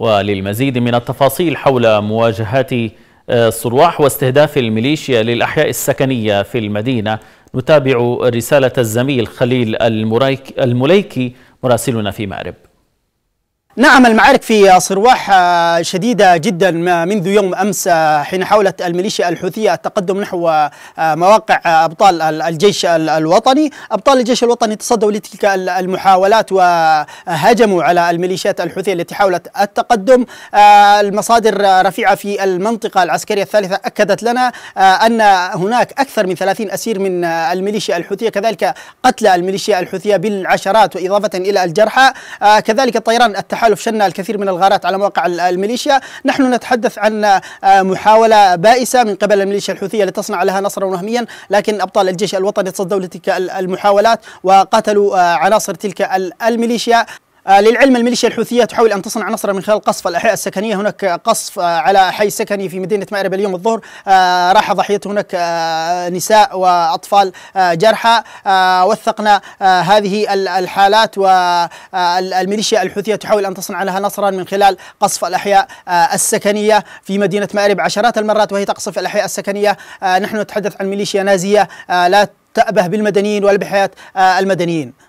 وللمزيد من التفاصيل حول مواجهات آه، الصرواح واستهداف الميليشيا للأحياء السكنية في المدينة نتابع رسالة الزميل خليل المليكي مراسلنا في مأرب نعم المعارك في صرواح آه، شديدة جدا منذ يوم أمس آه، حين حاولت الميليشيا الحوثية التقدم نحو آه، مواقع أبطال الجيش الوطني أبطال الجيش الوطني تصدوا لتلك المحاولات وهجموا على الميليشيات الحوثية التي حاولت التقدم المصادر رفيعة في المنطقة العسكرية الثالثة أكدت لنا أن هناك أكثر من 30 أسير من الميليشيا الحوثية كذلك قتلى الميليشيا الحوثية بالعشرات وإضافة إلى الجرحى كذلك طيران التحالف التحالف شن الكثير من الغارات على مواقع الميليشيا نحن نتحدث عن آه، محاولة بائسة من قبل الميليشيا الحوثية لتصنع لها نصرا وهميا لكن أبطال الجيش الوطني تصدوا لتلك المحاولات وقتلوا آه، عناصر تلك الميليشيا آه، للعلم الميليشيا الحوثية تحاول أن تصنع نصرا من خلال قصف الأحياء السكنية هناك قصف آه، على حي سكني في مدينة مأرب اليوم الظهر آه، راح ضحيته هناك نساء وأطفال جرحى وثقنا هذه الحالات والميليشيا الحوثية تحاول أن تصنع لها نصرا من خلال قصف الأحياء السكنية في مدينة مأرب عشرات المرات وهي تقصف الأحياء السكنية نحن نتحدث عن ميليشيا نازية لا تأبه بالمدنيين ولا بحياة المدنيين